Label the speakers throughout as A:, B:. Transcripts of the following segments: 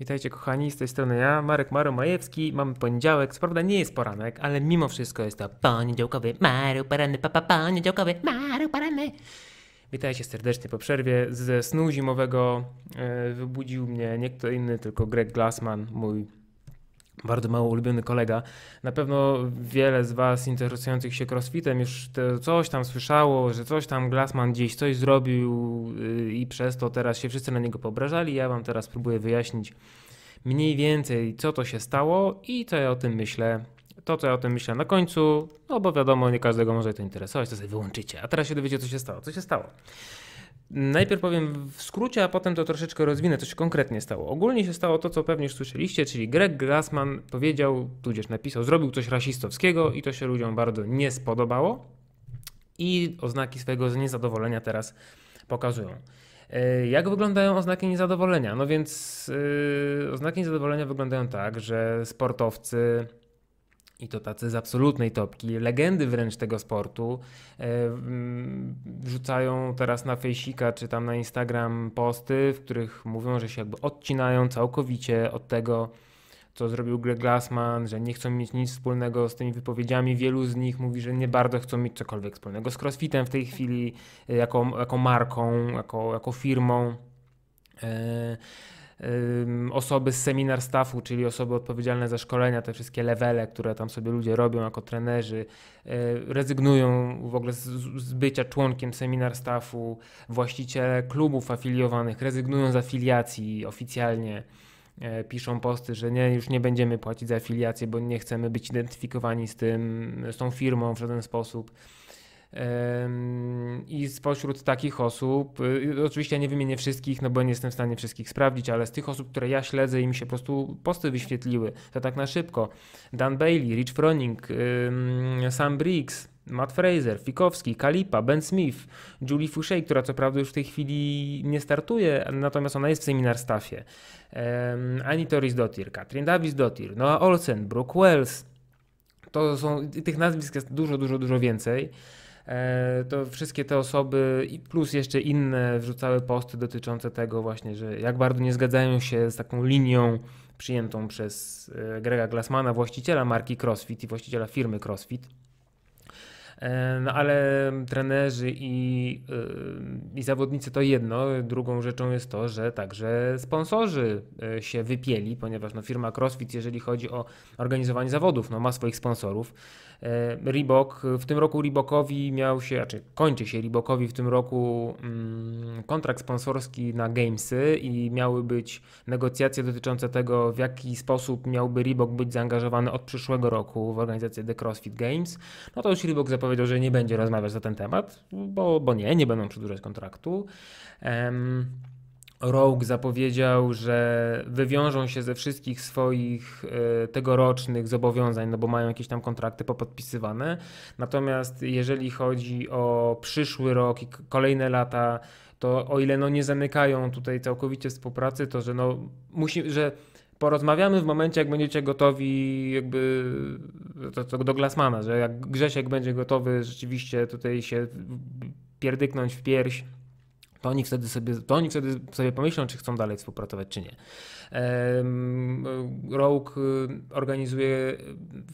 A: Witajcie kochani, z tej strony ja, Marek Majewski. Mamy poniedziałek, co prawda nie jest poranek, ale mimo wszystko jest to poniedziałkowy Maru Parany, papa poniedziałkowy Maru poranny. Witajcie serdecznie po przerwie. Ze snu zimowego e, wybudził mnie nie kto inny, tylko Greg Glassman, mój bardzo mało ulubiony kolega. Na pewno wiele z Was interesujących się crossfitem już coś tam słyszało, że coś tam Glassman gdzieś coś zrobił y, i przez to teraz się wszyscy na niego poobrażali. Ja Wam teraz próbuję wyjaśnić mniej więcej, co to się stało i co ja o tym myślę. To, co ja o tym myślę na końcu, no bo wiadomo, nie każdego może to interesować, to sobie wyłączycie. A teraz się dowiecie, co się stało. Co się stało? Najpierw powiem w skrócie, a potem to troszeczkę rozwinę, co się konkretnie stało. Ogólnie się stało to, co pewnie już słyszeliście, czyli Greg Glassman powiedział, tudzież napisał, zrobił coś rasistowskiego i to się ludziom bardzo nie spodobało i oznaki swojego niezadowolenia teraz pokazują. E, jak wyglądają oznaki niezadowolenia? No więc yy, oznaki niezadowolenia wyglądają tak, że sportowcy, i to tacy z absolutnej topki, legendy wręcz tego sportu, e, rzucają teraz na Facebooka czy tam na Instagram posty, w których mówią, że się jakby odcinają całkowicie od tego, co zrobił Greg Glassman, że nie chcą mieć nic wspólnego z tymi wypowiedziami. Wielu z nich mówi, że nie bardzo chcą mieć cokolwiek wspólnego z CrossFitem w tej chwili, jako, e, jako marką, jako, jako firmą. Yy osoby z seminar staffu, czyli osoby odpowiedzialne za szkolenia, te wszystkie levele, które tam sobie ludzie robią jako trenerzy, e, rezygnują w ogóle z, bycia członkiem seminar staffu, właściciele klubów afiliowanych rezygnują z afiliacji oficjalnie e, piszą posty, że nie, już nie będziemy płacić za afiliację, bo nie chcemy być identyfikowani z tym, z tą firmą w żaden sposób. I spośród takich osób, y, y, oczywiście ja nie wymienię wszystkich, no bo nie jestem w stanie wszystkich sprawdzić, ale z tych osób, które ja śledzę i mi się po prostu posty wyświetliły, to tak na szybko. Dan Bailey, Rich Froning, Sam Briggs, Matt Fraser, Fikowski, Kalipa, Ben Smith, Julie Fouché, która co prawda już w tej chwili nie startuje, natomiast ona jest w seminar staffie. Ani Torres Dotir, Katrin Davis Dotir, Noah Olsen, Brooke Wells. To są, tych nazwisk jest dużo, dużo, dużo więcej. E, to wszystkie te osoby i plus jeszcze inne wrzucały posty dotyczące tego właśnie, że jak bardzo nie zgadzają się z taką linią przyjętą przez e, Grega Glassmana, właściciela marki CrossFit i właściciela firmy CrossFit E, no ale trenerzy i, e, i zawodnicy to jedno. Drugą rzeczą jest to, że także sponsorzy e, się wypieli, ponieważ no, firma CrossFit, jeżeli chodzi o organizowanie zawodów, no, ma swoich sponsorów. Reebok, w tym roku Reebokowi miał się, znaczy kończy się Reebokowi w tym roku mm, kontrakt sponsorski na Gamesy i miały być negocjacje dotyczące tego, w jaki sposób miałby Reebok być zaangażowany od przyszłego roku w organizację The CrossFit Games. No to już Reebok zapowiedział powiedział, że nie będzie rozmawiać na ten temat, bo, bo nie, nie będą przedłużać kontraktu. Um, Rogue zapowiedział, że wywiążą się ze wszystkich swoich e, tegorocznych zobowiązań, no bo mają jakieś tam kontrakty popodpisywane. Natomiast jeżeli chodzi o przyszły rok i kolejne lata, to o ile no nie zamykają tutaj całkowicie współpracy, to że no musi, że porozmawiamy w momencie, jak będziecie gotowi, jakby to, to do Glassmana, że jak Grzesiek będzie gotowy rzeczywiście tutaj się pierdyknąć w pierś to oni wtedy sobie, to oni wtedy sobie pomyślą, czy chcą dalej współpracować, czy nie. Rogue y, organizuje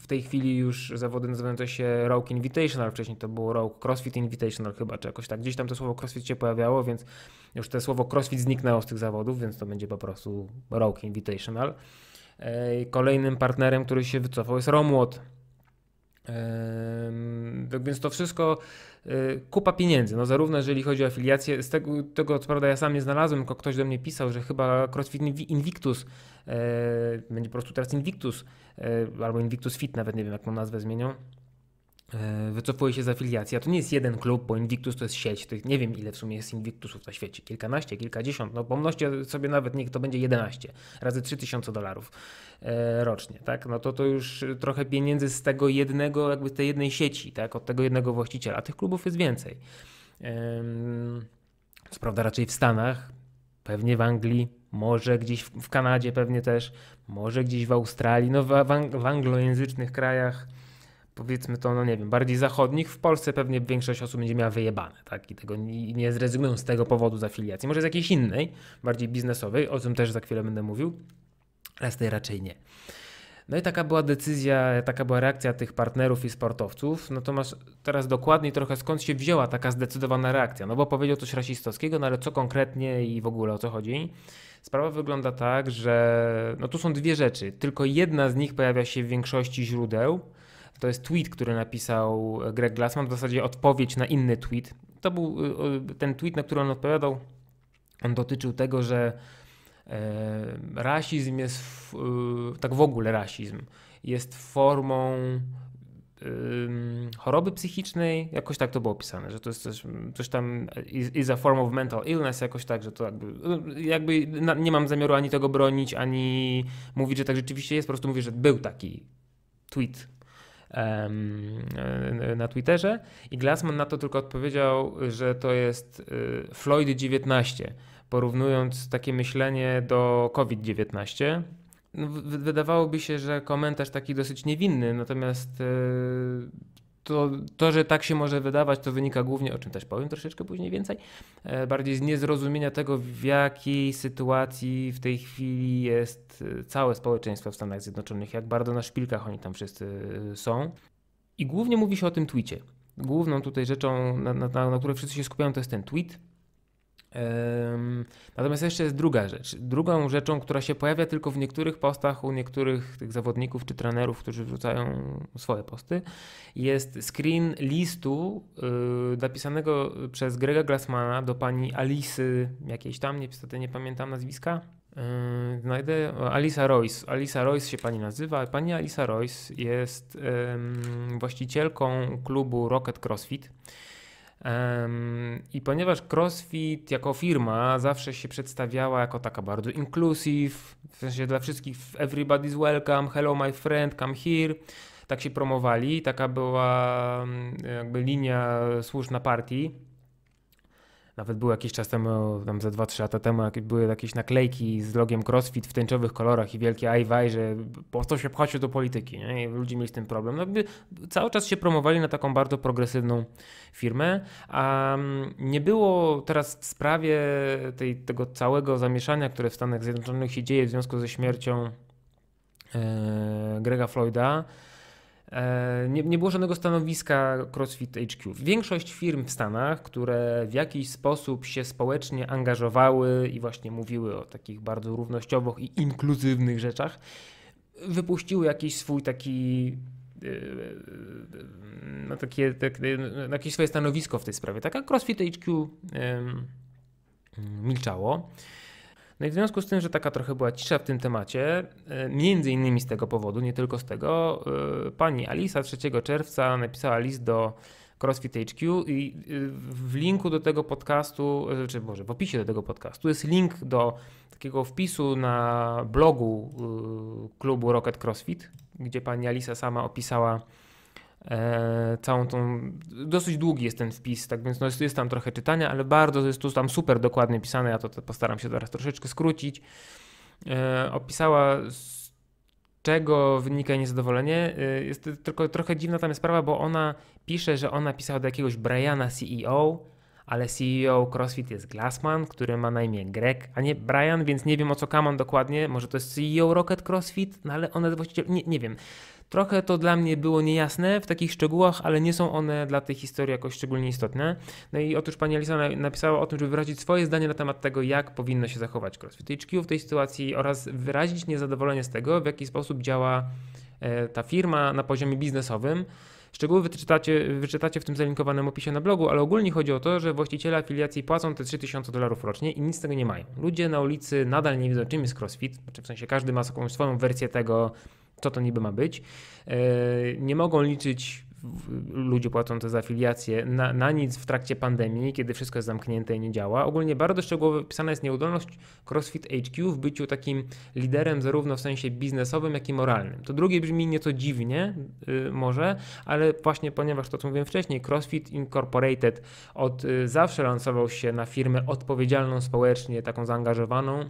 A: w tej chwili już zawody nazywające się Rogue Invitational, wcześniej to było Rogue CrossFit Invitational chyba, czy jakoś tak. Gdzieś tam to słowo CrossFit się pojawiało, więc już to słowo CrossFit zniknęło z tych zawodów, więc to będzie po prostu Rogue Invitational. Kolejnym partnerem, który się wycofał jest Romłot tak więc to wszystko e, kupa pieniędzy, no zarówno jeżeli chodzi o afiliację, z tego, tego co prawda ja sam nie znalazłem, tylko ktoś do mnie pisał, że chyba CrossFit Invictus, e, będzie po prostu teraz Invictus, e, albo Invictus Fit, nawet nie wiem jak tą nazwę zmienią, E, wycofuje się z afiliacji. A to nie jest jeden klub, bo Invictus to jest sieć. Tych, nie wiem ile w sumie jest Invictusów na świecie. Kilkanaście, kilkadziesiąt. No pomnoście sobie nawet, niech to będzie 11 razy 3000 dolarów e, rocznie. Tak? No to to już trochę pieniędzy z tego jednego, jakby z tej jednej sieci, tak? od tego jednego właściciela. A tych klubów jest więcej. Co prawda raczej w Stanach, pewnie w Anglii, może gdzieś w Kanadzie pewnie też, może gdzieś w Australii, no w, w anglojęzycznych krajach powiedzmy to, no nie wiem, bardziej zachodnich, w Polsce pewnie większość osób będzie miała wyjebane, tak? I tego nie, nie zrezygnują z tego powodu z afiliacji. Może z jakiejś innej, bardziej biznesowej, o tym też za chwilę będę mówił, ale z tej raczej nie. No i taka była decyzja, taka była reakcja tych partnerów i sportowców. Natomiast teraz dokładniej trochę skąd się wzięła taka zdecydowana reakcja. No bo powiedział coś rasistowskiego, no ale co konkretnie i w ogóle o co chodzi? Sprawa wygląda tak, że no tu są dwie rzeczy. Tylko jedna z nich pojawia się w większości źródeł to jest tweet, który napisał e, Greg Glassman, w zasadzie odpowiedź na inny tweet. To był e, e, ten tweet, na który on odpowiadał. On dotyczył tego, że rasizm jest, tak w ogóle rasizm, jest formą choroby psychicznej, jakoś tak to było opisane, że to jest coś, coś tam is, is, a form of mental illness, jakoś tak, że to jakby, jakby nie mam zamiaru ani tego bronić, ani mówić, że tak rzeczywiście jest, po prostu mówię, że był taki tweet E, na Twitterze i Glassman na to tylko odpowiedział, że to jest y, Floyd-19, porównując takie myślenie do COVID-19. No, wydawałoby się, że komentarz taki dosyć niewinny, natomiast y, to, to, że tak się może wydawać, to wynika głównie, o czym też powiem troszeczkę później więcej, e, bardziej z niezrozumienia tego, w jakiej sytuacji w tej chwili jest e, całe społeczeństwo w Stanach Zjednoczonych, jak bardzo na szpilkach oni tam wszyscy e, są. I głównie mówi się o tym tweetie. Główną tutaj rzeczą, na, na, na, na której wszyscy się skupiają, to jest ten tweet Natomiast jeszcze jest druga rzecz. Drugą rzeczą, która się pojawia tylko w niektórych postach u niektórych tych zawodników czy trenerów, którzy wrzucają swoje posty, jest screen listu y, napisanego przez Grega Glassmana do pani Alisy, jakiejś tam, niestety nie pamiętam nazwiska. Y, znajdę Alisa Royce. Alisa Royce się pani nazywa. Pani Alisa Royce jest właścicielką klubu Rocket CrossFit. I ponieważ CrossFit jako firma zawsze się przedstawiała jako taka bardzo inclusive, w sensie dla wszystkich everybody's welcome, hello my friend, come here, tak się promowali, taka była jakby linia słuszna partii nawet było jakiś czas temu, tam ze 2-3 lata temu, były jakieś naklejki z logiem CrossFit w tęczowych kolorach i wielkie ajwaj, że po co się pchacie do polityki, nie? I ludzie mieli z tym problem. No, cały czas się promowali na taką bardzo progresywną firmę, a mm, nie było teraz w sprawie tej, tego całego zamieszania, które w Stanach Zjednoczonych się dzieje w związku ze śmiercią e, Grega Floyda, E, nie, nie było żadnego stanowiska CrossFit HQ. Większość firm w Stanach, które w jakiś sposób się społecznie angażowały i właśnie mówiły o takich bardzo równościowych i inkluzywnych rzeczach, wypuściły jakiś swój taki e, e, na no takie, tak, na no, jakieś swoje stanowisko w tej sprawie. Tak CrossFit HQ milczało. No i w związku z tym, że taka trochę była cisza w tym temacie, e, między innymi z tego powodu, nie tylko z tego, e, pani Alisa 3 czerwca napisała list do CrossFit HQ i e, w linku do tego podcastu, czy znaczy, może w opisie do tego podcastu jest link do takiego wpisu na blogu klubu Rocket CrossFit, gdzie pani Alisa sama opisała E, całą tą. Dosyć długi jest ten wpis, tak więc no jest, jest tam trochę czytania, ale bardzo jest tu tam super dokładnie pisane. Ja to, to postaram się teraz troszeczkę skrócić. E, opisała czego wynika niezadowolenie. E, jest tylko trochę dziwna tam jest sprawa, bo ona pisze, że ona pisała do jakiegoś Briana CEO, ale CEO CrossFit jest Glassman, który ma na imię Greg, a nie Brian, więc nie wiem o co Kaman dokładnie. Może to jest CEO Rocket CrossFit, no ale ona właściciel, nie, nie wiem. Trochę to dla mnie było niejasne w takich szczegółach, ale nie są one dla tej historii jakoś szczególnie istotne. No i otóż pani Alisa napisała o tym, żeby wyrazić swoje zdanie na temat tego, jak powinno się zachować CrossFit HQ w tej sytuacji oraz wyrazić niezadowolenie z tego, w jaki sposób działa e, ta firma na poziomie biznesowym. Szczegóły wyczytacie, wyczytacie w tym zalinkowanym opisie na blogu, ale ogólnie chodzi o to, że właściciele afiliacji płacą te 3000 dolarów rocznie i nic z tego nie mają. Ludzie na ulicy nadal nie wiedzą, czym jest CrossFit, znaczy w sensie każdy ma swoją wersję tego, co to niby ma być. E, nie mogą liczyć ludzie płacący za afiliację na, na, nic w trakcie pandemii, kiedy wszystko jest zamknięte i nie działa. Ogólnie bardzo szczegółowo pisana jest nieudolność CrossFit HQ w byciu takim liderem zarówno w sensie biznesowym, jak i moralnym. To drugie brzmi nieco dziwnie yy, może, ale właśnie ponieważ to, co mówiłem wcześniej, CrossFit Incorporated od yy, zawsze lansował się na firmę odpowiedzialną społecznie, taką zaangażowaną,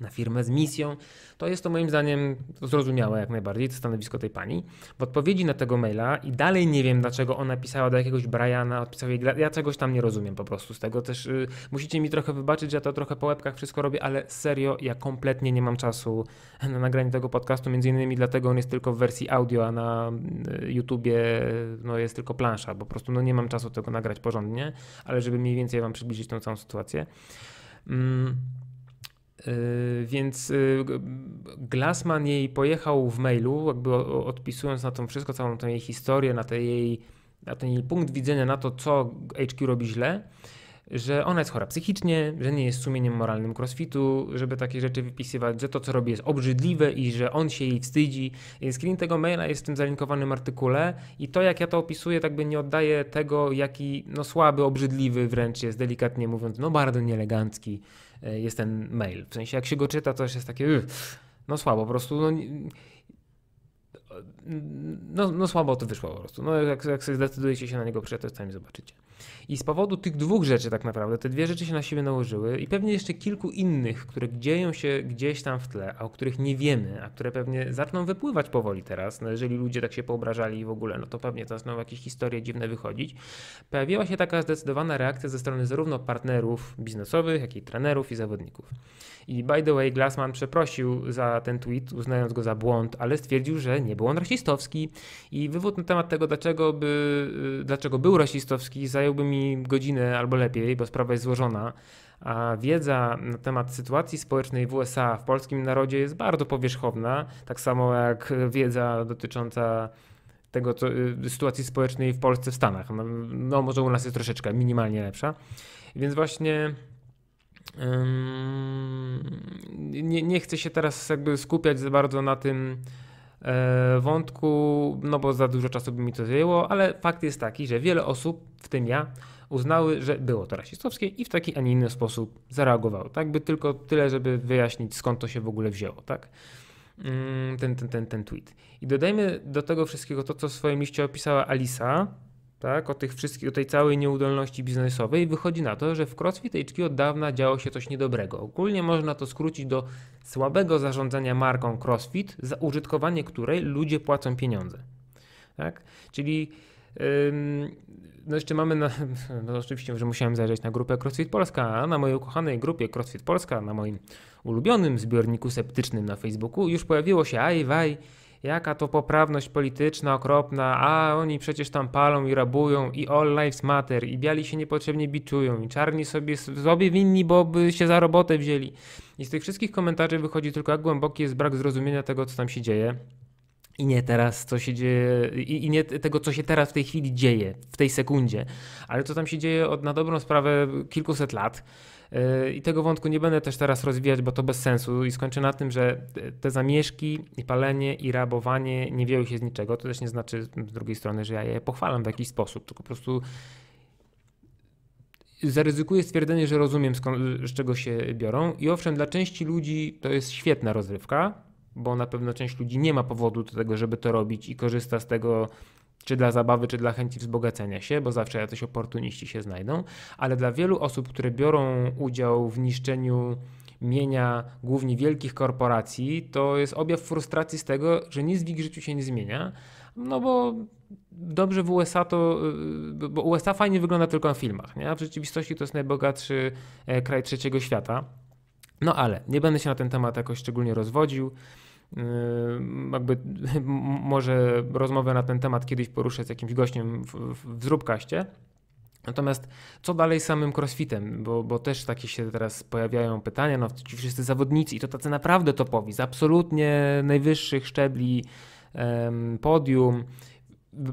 A: na firmę z misją, to jest to moim zdaniem zrozumiałe jak najbardziej, to stanowisko tej pani. W odpowiedzi na tego maila i dalej nie wiem, dlaczego ona pisała do jakiegoś Briana, odpisała jej, ja czegoś tam nie rozumiem po prostu z tego też. Y, musicie mi trochę wybaczyć, że ja to trochę po łebkach wszystko robię, ale serio, ja kompletnie nie mam czasu na nagranie tego podcastu, między innymi dlatego on jest tylko w wersji audio, a na y, YouTubie no, jest tylko plansza, po prostu no, nie mam czasu tego nagrać porządnie, ale żeby mniej więcej wam przybliżyć tą całą sytuację. Mm. Y, więc y, Glassman jej pojechał w mailu, jakby odpisując na to wszystko, całą tę jej historię, na, te jej, na ten jej punkt widzenia na to, co HQ robi źle, że ona jest chora psychicznie, że nie jest sumieniem moralnym crossfitu, żeby takie rzeczy wypisywać, że to, co robi, jest obrzydliwe i że on się jej wstydzi. Screen tego maila jest w tym zalinkowanym artykule i to, jak ja to opisuję, tak by nie oddaje tego, jaki no, słaby, obrzydliwy wręcz jest, delikatnie mówiąc, no bardzo nieelegancki E, jest ten mail. W sensie jak się go czyta, to jest takie no słabo, po prostu no, no, no słabo to wyszło po prostu. No jak, jak zdecydujecie się na niego przeczytać, to sami zobaczycie. I z powodu tych dwóch rzeczy tak naprawdę, te dwie rzeczy się na siebie nałożyły i pewnie jeszcze kilku innych, które dzieją się gdzieś tam w tle, a o których nie wiemy, a które pewnie zaczną wypływać powoli teraz, no jeżeli ludzie tak się poobrażali i w ogóle, no to pewnie zaczną jakieś historie dziwne wychodzić. Pojawiła się taka zdecydowana reakcja ze strony zarówno partnerów biznesowych, jak i trenerów i zawodników. I by the way, Glassman przeprosił za ten tweet, uznając go za błąd, ale stwierdził, że nie był on rasistowski i wywód na temat tego, dlaczego, by, dlaczego był rasistowski, zająłby mi mi godzinę albo lepiej, bo sprawa jest złożona. A wiedza na temat sytuacji społecznej w USA w polskim narodzie jest bardzo powierzchowna, tak samo jak wiedza dotycząca tego co, y, sytuacji społecznej w Polsce, w Stanach. No, no, może u nas jest troszeczkę minimalnie lepsza. Więc właśnie ym, nie, nie chcę się teraz jakby skupiać za bardzo na tym, E, wątku, no bo za dużo czasu by mi to zajęło, ale fakt jest taki, że wiele osób, w tym ja, uznały, że było to rasistowskie i w taki, a nie inny sposób zareagowały. Tak by tylko tyle, żeby wyjaśnić skąd to się w ogóle wzięło, tak? Mm, ten, ten, ten, ten tweet. I dodajmy do tego wszystkiego to, co w swoim liście opisała Alisa, tak, o, tych wszystkich, o tej całej nieudolności biznesowej, wychodzi na to, że w CrossFit HQ od dawna działo się coś niedobrego. Ogólnie można to skrócić do słabego zarządzania marką CrossFit, za użytkowanie której ludzie płacą pieniądze. Tak? Czyli no jeszcze mamy, na, no oczywiście, że musiałem zajrzeć na grupę CrossFit Polska, a na mojej ukochanej grupie CrossFit Polska, na moim ulubionym zbiorniku septycznym na Facebooku już pojawiło się aj, waj, Jaka to poprawność polityczna okropna, a oni przecież tam palą i rabują i all lives matter i biali się niepotrzebnie biczują i czarni sobie, sobie winni, bo by się za robotę wzięli. I z tych wszystkich komentarzy wychodzi tylko jak głęboki jest brak zrozumienia tego, co tam się dzieje i nie teraz, co się dzieje, i, i, nie tego, co się teraz w tej chwili dzieje, w tej sekundzie, ale co tam się dzieje od na dobrą sprawę kilkuset lat. E, I tego wątku nie będę też teraz rozwijać, bo to bez sensu. I skończę na tym, że te zamieszki, i palenie, i rabowanie nie wzięły się z niczego. To też nie znaczy z drugiej strony, że ja je pochwalam w jakiś sposób, tylko po prostu zaryzykuję stwierdzenie, że rozumiem skąd, z czego się biorą. I owszem, dla części ludzi to jest świetna rozrywka, bo na pewno część ludzi nie ma powodu do tego, żeby to robić i korzysta z tego czy dla zabawy, czy dla chęci wzbogacenia się, bo zawsze jacyś oportuniści się znajdą, ale dla wielu osób, które biorą udział w niszczeniu mienia głównie wielkich korporacji, to jest objaw frustracji z tego, że nic w ich życiu się nie zmienia, no bo dobrze w USA to, yy, bo USA fajnie wygląda tylko na filmach, nie? a w rzeczywistości to jest najbogatszy e, kraj trzeciego świata. No ale nie będę się na ten temat jakoś szczególnie rozwodził jakby może rozmowę na ten temat kiedyś poruszę z jakimś gościem w, w, w Zróbkaście. Natomiast co dalej z samym crossfitem, bo, bo też takie się teraz pojawiają pytania, no ci wszyscy zawodnicy i to tacy naprawdę topowi, z absolutnie najwyższych szczebli em, podium,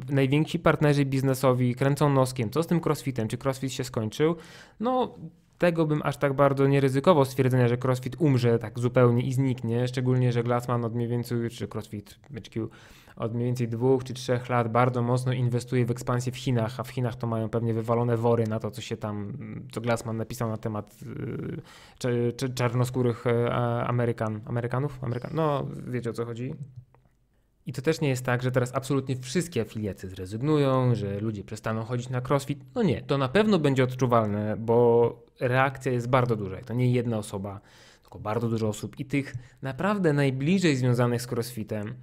A: najwięksi partnerzy biznesowi kręcą noskiem, co z tym crossfitem, czy crossfit się skończył? No tego bym aż tak bardzo nie ryzykował stwierdzenia, że CrossFit umrze tak zupełnie i zniknie, szczególnie, że Glassman od mniej więcej, czy CrossFit HQ od mniej więcej dwóch czy trzech lat bardzo mocno inwestuje w ekspansję w Chinach, a w Chinach to mają pewnie wywalone wory na to, co się tam, co Glassman napisał na temat yy, czarnoskórych yy, Amerykan, Amerykanów? Amerykan, no wiecie o co chodzi, i to też nie jest tak, że teraz absolutnie wszystkie afiliacje zrezygnują, że ludzie przestaną chodzić na crossfit. No nie, to na pewno będzie odczuwalne, bo reakcja jest bardzo duża. To nie jedna osoba, tylko bardzo dużo osób i tych naprawdę najbliżej związanych z crossfitem.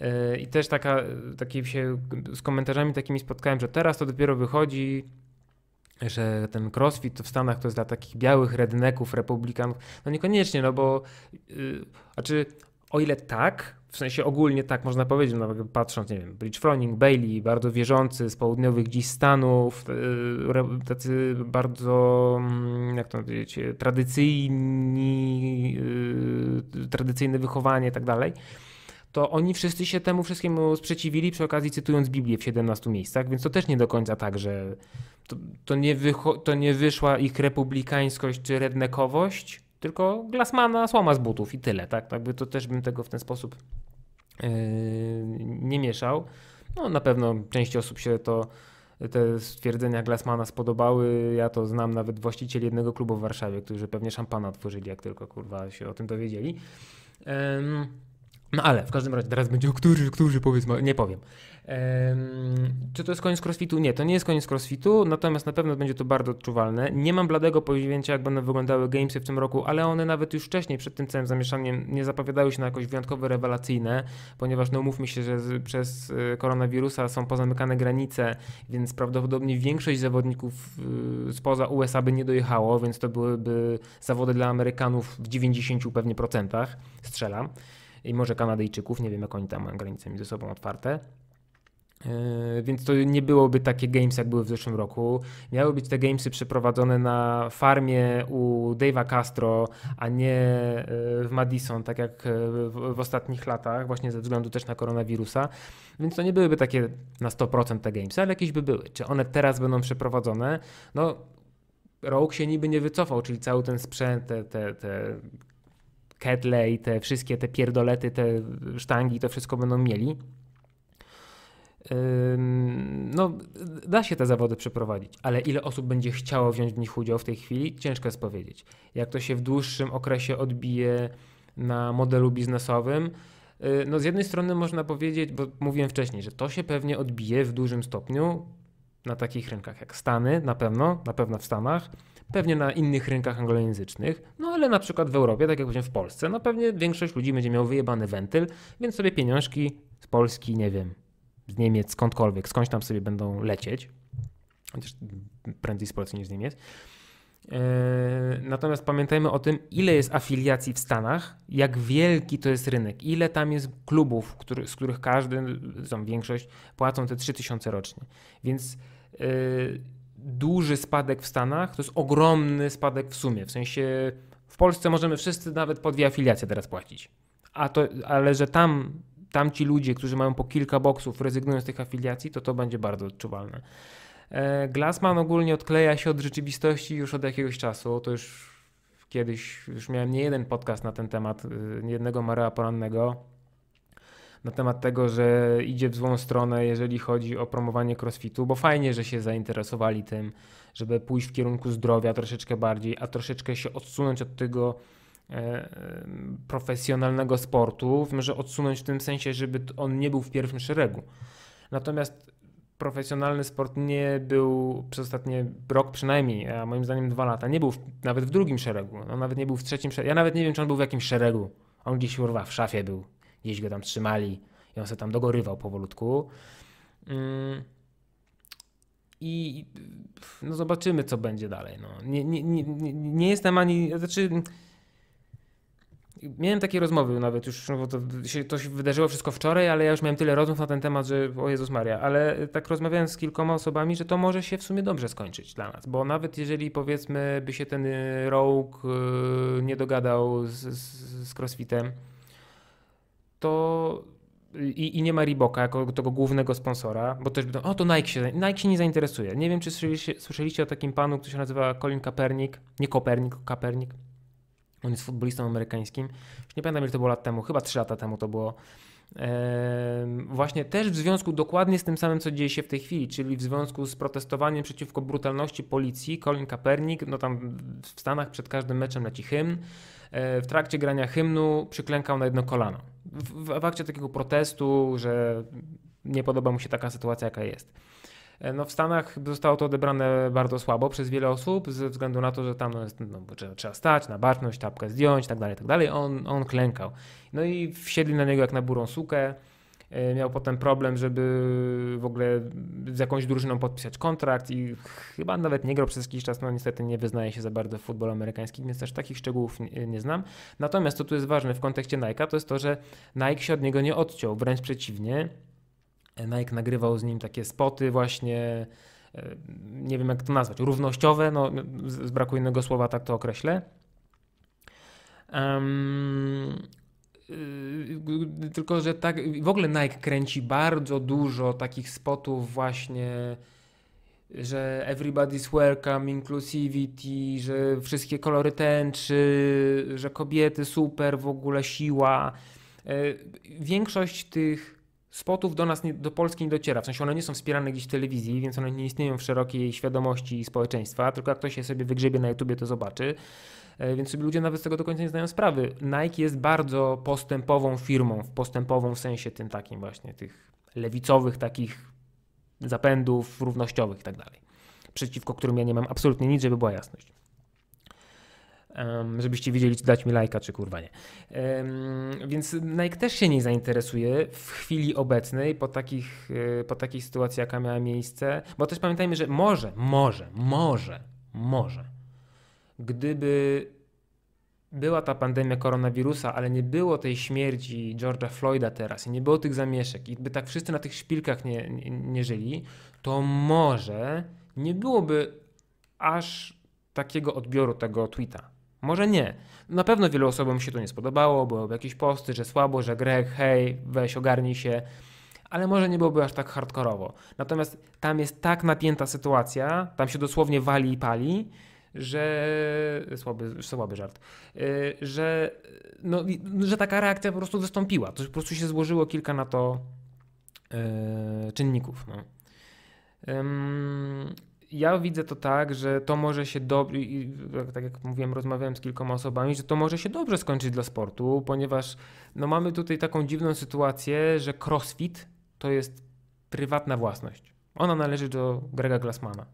A: E, I też taka, taki się z komentarzami takimi spotkałem, że teraz to dopiero wychodzi, że ten crossfit w Stanach to jest dla takich białych redneków, republikanów. No niekoniecznie, no bo, yy, znaczy, o ile tak, w sensie ogólnie tak można powiedzieć, nawet no, patrząc, nie wiem, Bridge Froning, Bailey, bardzo wierzący z południowych dziś Stanów, y, tacy bardzo, mm, jak to wiecie, tradycyjni, y, tradycyjne wychowanie i tak dalej to oni wszyscy się temu wszystkiemu sprzeciwili, przy okazji cytując Biblię w 17 miejscach, więc to też nie do końca tak, że to, to nie, to nie wyszła ich republikańskość czy rednekowość, tylko Glassmana słama z butów i tyle, tak? Jakby to też bym tego w ten sposób yy, nie mieszał. No, na pewno części osób się to te stwierdzenia Glassmana spodobały. Ja to znam nawet właścicieli jednego klubu w Warszawie, którzy pewnie szampana tworzyli, jak tylko kurwa się o tym dowiedzieli. Yy. No ale w każdym razie teraz będzie o którzy, którzy powiedzmy, nie powiem. czy to jest koniec crossfitu? Nie, to nie jest koniec crossfitu, natomiast na pewno będzie to bardzo odczuwalne. Nie mam bladego pojęcia, jak będą wyglądały gamesy w tym roku, ale one nawet już wcześniej, przed tym całym zamieszaniem, nie zapowiadały się na jakoś wyjątkowo rewelacyjne, ponieważ no umówmy się, że z, przez y, koronawirusa są pozamykane granice, więc prawdopodobnie większość zawodników y, spoza USA by nie dojechało, więc to byłyby zawody dla Amerykanów w 90 pewnie procentach, strzelam i może Kanadyjczyków, nie wiem jak oni tam mają granice między sobą otwarte. E, więc to nie byłoby takie games, jak były w zeszłym roku. Miały być te gamesy przeprowadzone na farmie u Dave'a Castro, a nie e, w Madison, tak jak e, w, w ostatnich latach, właśnie ze względu też na koronawirusa. Więc to nie byłyby takie na 100% te gamesy, ale jakieś by były. Czy one teraz będą przeprowadzone? No, Rogue się niby nie wycofał, czyli cały ten sprzęt, te, te, te ketle i te wszystkie te pierdolety, te sztangi, to wszystko będą mieli. No, da się te zawody przeprowadzić, ale ile osób będzie chciało wziąć w nich udział w tej chwili, ciężko jest powiedzieć. Jak to się w dłuższym okresie odbije na modelu biznesowym, y, no z jednej strony można powiedzieć, bo mówiłem wcześniej, że to się pewnie odbije w dużym stopniu na takich rynkach jak Stany, na pewno, na pewno w Stanach, pewnie na innych rynkach anglojęzycznych, no ale na przykład w Europie, tak jak powiedziałem w Polsce, no pewnie większość ludzi będzie miał wyjebany wentyl, więc sobie pieniążki z Polski, nie wiem, z Niemiec, skądkolwiek, skądś tam sobie będą lecieć, chociaż prędzej z Polski niż z Niemiec. Eee, natomiast pamiętajmy o tym, ile jest afiliacji w Stanach, jak wielki to jest rynek, ile tam jest klubów, który, z których każdy, są większość, płacą te 3000 rocznie. Więc yy, duży spadek w Stanach to jest ogromny spadek w sumie. W sensie w Polsce możemy wszyscy nawet po dwie afiliacje teraz płacić. A to, ale że tam, tam ci ludzie, którzy mają po kilka boksów, rezygnują z tych afiliacji, to to będzie bardzo odczuwalne. E, Glassman ogólnie odkleja się od rzeczywistości już od jakiegoś czasu. To już kiedyś, już miałem nie jeden podcast na ten temat, e, nie jednego Marea Porannego na temat tego, że idzie w złą stronę, jeżeli chodzi o promowanie crossfitu, bo fajnie, że się zainteresowali tym, żeby pójść w kierunku zdrowia troszeczkę bardziej, a troszeczkę się odsunąć od tego e, e, profesjonalnego sportu, może odsunąć w tym sensie, żeby on nie był w pierwszym szeregu. Natomiast profesjonalny sport nie był przez ostatnie rok przynajmniej, a moim zdaniem dwa lata, nie był w, nawet w drugim szeregu, no, nawet nie był w trzecim szeregu. Ja nawet nie wiem, czy on był w jakimś szeregu. On gdzieś urwa w szafie był, gdzieś go tam trzymali i on sobie tam dogorywał powolutku. Mm. I no zobaczymy, co będzie dalej. No. Nie, nie, nie, nie jestem ani. Znaczy, Miałem takie rozmowy nawet już, no bo to się, to się wydarzyło wszystko wczoraj, ale ja już miałem tyle rozmów na ten temat, że o Jezus Maria, ale tak rozmawiałem z kilkoma osobami, że to może się w sumie dobrze skończyć dla nas, bo nawet jeżeli powiedzmy by się ten rogue y, nie dogadał z, z, z crossfitem, to i, i, nie ma Reeboka jako tego głównego sponsora, bo też będą, o to Nike się, Nike się nie zainteresuje. Nie wiem, czy słyszeliście, słyszeliście o takim panu, który się nazywa Colin Kaepernick, nie Kopernik, Kaepernick. On jest futbolistą amerykańskim. Już nie pamiętam, ile to było lat temu, chyba 3 lata temu to było. Eee, właśnie też w związku dokładnie z tym samym, co dzieje się w tej chwili, czyli w związku z protestowaniem przeciwko brutalności policji, Colin Kaepernick, no tam w Stanach przed każdym meczem leci hymn, E, w trakcie grania hymnu przyklękał na jedno kolano. W, w akcie takiego protestu, że nie podoba mu się taka sytuacja, jaka jest. E, no, w Stanach zostało to odebrane bardzo słabo przez wiele osób, ze względu na to, że tam no, jest, no, trzeba stać, na baczność, tapkę zdjąć, tak dalej, tak dalej. On, on klękał. No i wsiedli na niego jak na burą sukę. E, miał potem problem, żeby w ogóle z jakąś drużyną podpisać kontrakt i chyba nawet nie grał przez jakiś czas. No niestety nie wyznaje się za bardzo w futbolu amerykańskim, więc też takich szczegółów nie, nie znam. Natomiast to, co jest ważne w kontekście Nike'a, to jest to, że Nike się od niego nie odciął, wręcz przeciwnie. Nike nagrywał z nim takie spoty właśnie e, nie wiem jak to nazwać, równościowe, no, z, braku innego słowa tak to określę. Yy, y, tylko, że tak, w ogóle Nike kręci bardzo dużo takich spotów właśnie, że everybody's welcome, inclusivity, że wszystkie kolory tęczy, że kobiety super, w ogóle siła. Yy, większość tych spotów do nas, do Polski nie dociera. W sensie one nie są wspierane gdzieś w telewizji, więc one nie istnieją w szerokiej świadomości społeczeństwa, tylko jak ktoś je sobie wygrzebie na YouTubie, to zobaczy. E, więc sobie ludzie nawet z tego do końca nie zdają sprawy. Nike jest bardzo postępową firmą, w postępową sensie tym takim właśnie, tych lewicowych takich zapędów równościowych i tak dalej, przeciwko którym ja nie mam absolutnie nic, żeby była jasność. Um, żebyście wiedzieli, czy dać mi lajka, czy kurwa nie. Um, więc Nike też się nie zainteresuje w chwili obecnej po, takich, e, po takiej sytuacji, jaka miała miejsce, bo też pamiętajmy, że może, może, może, może gdyby była ta pandemia koronawirusa, ale nie było tej śmierci George'a Floyda teraz i nie było tych zamieszek, i by tak wszyscy na tych szpilkach nie, nie, nie żyli, to może nie byłoby aż takiego odbioru tego tweeta. Może nie. Na pewno wielu osobom się to nie spodobało, były jakieś posty, że słabo, że Greg, hej, weź ogarnij się, ale może nie byłoby aż tak hardkorowo. Natomiast tam jest tak napięta sytuacja, tam się dosłownie wali i pali, że słaby, słaby żart, y, że, no, że taka reakcja po prostu wystąpiła. To po prostu się złożyło kilka na to y, czynników. No. Ja widzę to tak, że to może się dobrze, tak jak mówiłem, rozmawiałem z kilkoma osobami, że to może się dobrze skończyć dla sportu, ponieważ no mamy tutaj taką dziwną sytuację, że crossfit to jest prywatna własność. Ona należy do Grega Glassmana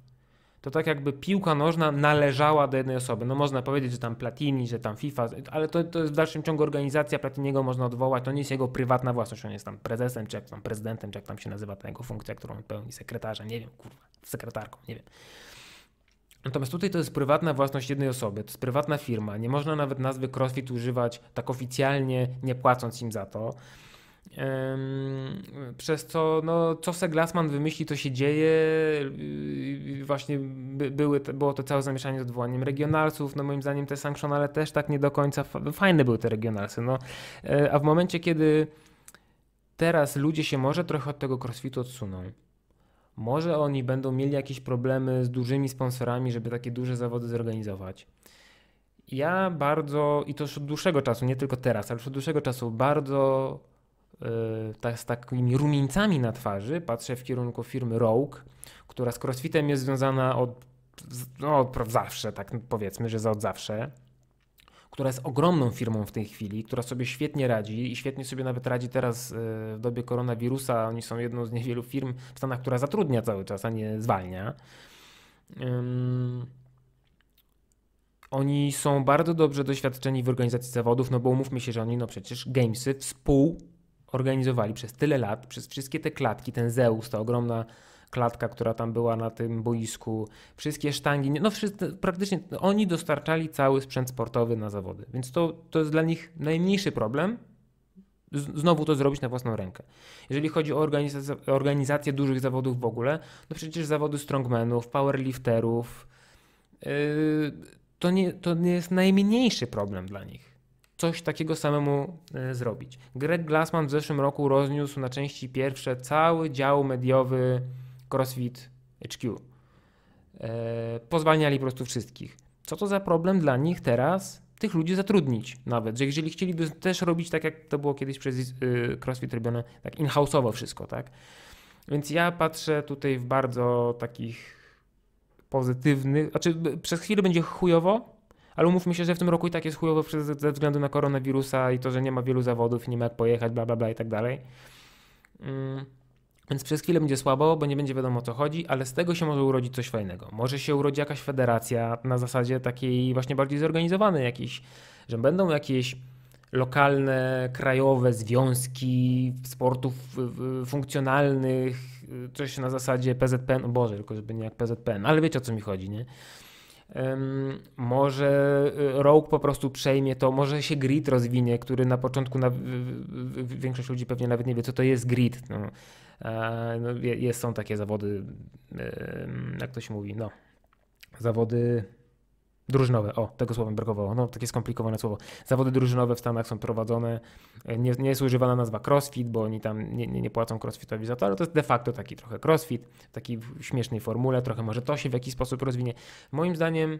A: to tak jakby piłka nożna należała do jednej osoby. No można powiedzieć, że tam Platini, że tam FIFA, ale to, to jest w dalszym ciągu organizacja Platiniego można odwołać, to nie jest jego prywatna własność, on jest tam prezesem, czy jak tam prezydentem, czy jak tam się nazywa ta jego funkcja, którą pełni sekretarza, nie wiem, kurwa, sekretarką, nie wiem. Natomiast tutaj to jest prywatna własność jednej osoby, to jest prywatna firma, nie można nawet nazwy CrossFit używać tak oficjalnie, nie płacąc im za to przez co, no, co se Glassman wymyśli, to się dzieje. Właśnie by, były, było to całe zamieszanie z odwołaniem regionalców No, moim zdaniem te ale też tak nie do końca fajne były te regionalsy. No. E, a w momencie, kiedy teraz ludzie się może trochę od tego crossfitu odsuną, może oni będą mieli jakieś problemy z dużymi sponsorami, żeby takie duże zawody zorganizować. Ja bardzo, i to już od dłuższego czasu, nie tylko teraz, ale już od dłuższego czasu, bardzo tak, z takimi rumieńcami na twarzy patrzę w kierunku firmy Rogue, która z crossfitem jest związana od, no, od zawsze, tak powiedzmy, że za od zawsze która jest ogromną firmą w tej chwili, która sobie świetnie radzi i świetnie sobie nawet radzi teraz e, w dobie koronawirusa. Oni są jedną z niewielu firm w Stanach, która zatrudnia cały czas, a nie zwalnia. Um, oni są bardzo dobrze doświadczeni w organizacji zawodów, no bo umówmy się, że oni no przecież gamesy współ organizowali przez tyle lat, przez wszystkie te klatki, ten Zeus, ta ogromna klatka, która tam była na tym boisku, wszystkie sztangi, no wszyscy, praktycznie oni dostarczali cały sprzęt sportowy na zawody, więc to, to jest dla nich najmniejszy problem, znowu to zrobić na własną rękę. Jeżeli chodzi o organizację, organizację dużych zawodów w ogóle, no przecież zawody strongmenów, powerlifterów, yy, to, nie, to nie jest najmniejszy problem dla nich coś takiego samemu e, zrobić. Greg Glassman w zeszłym roku rozniósł na części pierwsze cały dział mediowy CrossFit HQ. E, pozwalniali po prostu wszystkich. Co to za problem dla nich teraz? Tych ludzi zatrudnić nawet, że jeżeli chcieliby też robić tak, jak to było kiedyś przez e, CrossFit robione, tak in-house'owo wszystko, tak? Więc ja patrzę tutaj w bardzo takich pozytywnych, znaczy przez chwilę będzie chujowo, ale umówmy się, że w tym roku i tak jest chujowo ze względu na koronawirusa i to, że nie ma wielu zawodów, nie ma jak pojechać, bla, bla, bla i tak dalej. Mm. Więc przez chwilę będzie słabo, bo nie będzie wiadomo o co chodzi, ale z tego się może urodzić coś fajnego. Może się urodzi jakaś federacja na zasadzie takiej właśnie bardziej zorganizowanej jakiejś, że będą jakieś lokalne, krajowe związki sportów funkcjonalnych, coś na zasadzie PZPN, o Boże, tylko żeby nie jak PZPN, ale wiecie o co mi chodzi, nie? może e, Rogue po prostu przejmie to, może się grid rozwinie, który na początku na, większość ludzi pewnie nawet nie wie, co to jest grid. No, no jest, są takie zawody, jak to się mówi, no, zawody Drużynowe, o, tego słowa brakowało, no takie skomplikowane słowo. Zawody drużynowe w Stanach są prowadzone, e, nie, nie jest używana nazwa crossfit, bo oni tam nie, nie, nie płacą crossfitowi za to, ale to jest de facto taki trochę crossfit, taki w śmiesznej formule, trochę może to się w jakiś sposób rozwinie. Moim zdaniem,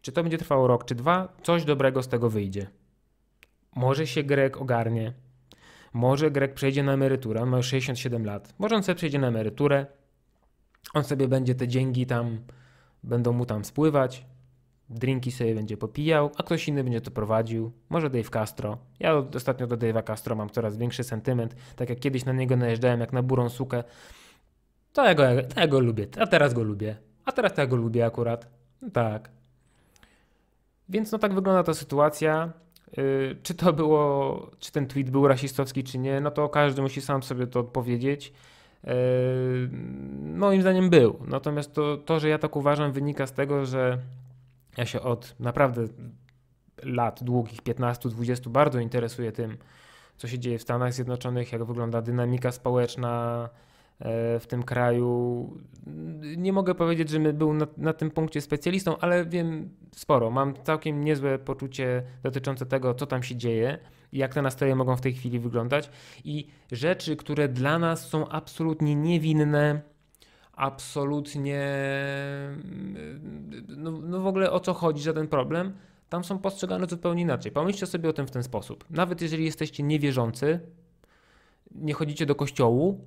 A: czy to będzie trwało rok czy dwa, coś dobrego z tego wyjdzie. Może się Grek ogarnie, może Grek przejdzie na emeryturę, on ma już 67 lat, może on sobie przejdzie na emeryturę, on sobie będzie te dzięki tam, będą mu tam spływać, drinki sobie będzie popijał, a ktoś inny będzie to prowadził. Może Dave Castro. Ja ostatnio do Dave'a Castro mam coraz większy sentyment. Tak jak kiedyś na niego najeżdżałem jak na burą sukę. To ja go, to ja go lubię, a teraz go lubię. A teraz to ja go lubię akurat. No tak. Więc no tak wygląda ta sytuacja. Yy, czy to było, czy ten tweet był rasistowski, czy nie, no to każdy musi sam sobie to odpowiedzieć. Yy, moim zdaniem był. Natomiast to, to, że ja tak uważam, wynika z tego, że ja się od naprawdę lat długich, 15-20, bardzo interesuję tym, co się dzieje w Stanach Zjednoczonych, jak wygląda dynamika społeczna e, w tym kraju. Nie mogę powiedzieć, że był na, na, tym punkcie specjalistą, ale wiem sporo. Mam całkiem niezłe poczucie dotyczące tego, co tam się dzieje i jak te nastroje mogą w tej chwili wyglądać. I rzeczy, które dla nas są absolutnie niewinne, absolutnie ogóle o co chodzi, za ten problem, tam są postrzegane zupełnie inaczej. Pomyślcie sobie o tym w ten sposób. Nawet jeżeli jesteście niewierzący, nie chodzicie do kościołu,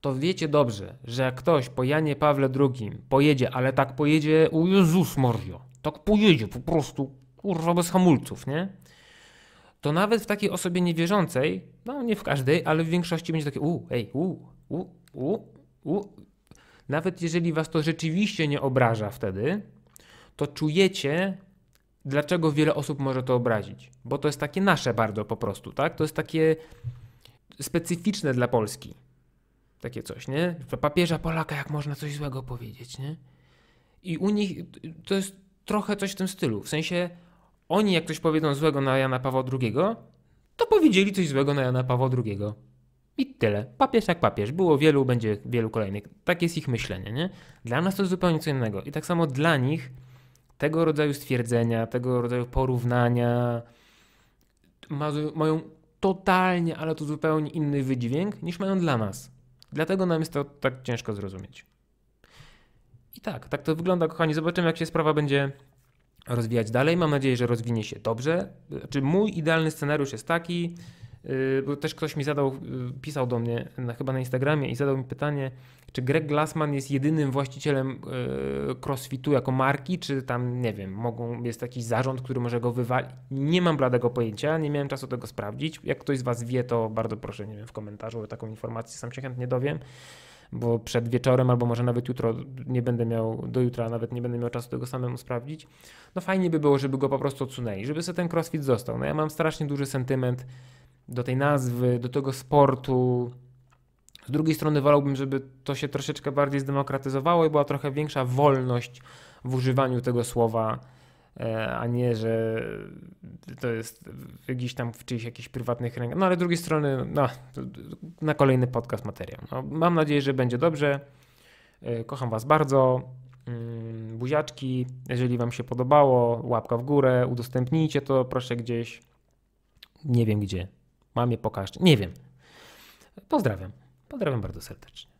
A: to wiecie dobrze, że jak ktoś po Janie Pawle II pojedzie, ale tak pojedzie, u Jezus Mario, tak pojedzie po prostu, kurwa, bez hamulców, nie? To nawet w takiej osobie niewierzącej, no nie w każdej, ale w większości będzie takie u, ej, u, u, u, u. Nawet jeżeli was to rzeczywiście nie obraża wtedy, to czujecie, dlaczego wiele osób może to obrazić. Bo to jest takie nasze bardzo po prostu, tak? To jest takie specyficzne dla Polski. Takie coś, nie? Dla papieża Polaka jak można coś złego powiedzieć, nie? I u nich to jest trochę coś w tym stylu. W sensie oni jak coś powiedzą złego na Jana Pawła II, to powiedzieli coś złego na Jana Pawła II. I tyle. Papież jak papież. Było wielu, będzie wielu kolejnych. Tak jest ich myślenie, nie? Dla nas to jest zupełnie co innego. I tak samo dla nich tego rodzaju stwierdzenia, tego rodzaju porównania mają totalnie, ale to zupełnie inny wydźwięk niż mają dla nas. Dlatego nam jest to tak ciężko zrozumieć. I tak, tak to wygląda, kochani. Zobaczymy, jak się sprawa będzie rozwijać dalej. Mam nadzieję, że rozwinie się dobrze. Znaczy, mój idealny scenariusz jest taki, Y, bo też ktoś mi zadał, y, pisał do mnie na, chyba na Instagramie i zadał mi pytanie, czy Greg Glassman jest jedynym właścicielem y, crossfitu jako marki, czy tam, nie wiem, mogą, jest jakiś zarząd, który może go wywalić. Nie mam bladego pojęcia, nie miałem czasu tego sprawdzić. Jak ktoś z Was wie, to bardzo proszę, nie wiem, w komentarzu o taką informację, sam się chętnie dowiem bo przed wieczorem albo może nawet jutro nie będę miał, do jutra nawet nie będę miał czasu tego samemu sprawdzić. No fajnie by było, żeby go po prostu odsunęli, żeby sobie ten crossfit został. No ja mam strasznie duży sentyment do tej nazwy, do tego sportu. Z drugiej strony wolałbym, żeby to się troszeczkę bardziej zdemokratyzowało i była trochę większa wolność w używaniu tego słowa, e, a nie, że to jest gdzieś tam w czyichś jakichś prywatnych rękach. No ale z drugiej strony, no, na kolejny podcast materiał. No, mam nadzieję, że będzie dobrze. E, kocham Was bardzo. Mm, buziaczki, jeżeli Wam się podobało, łapka w górę, udostępnijcie to proszę gdzieś. Nie wiem gdzie. Mamie pokaż. Nie wiem. Pozdrawiam. Pozdrawiam bardzo serdecznie.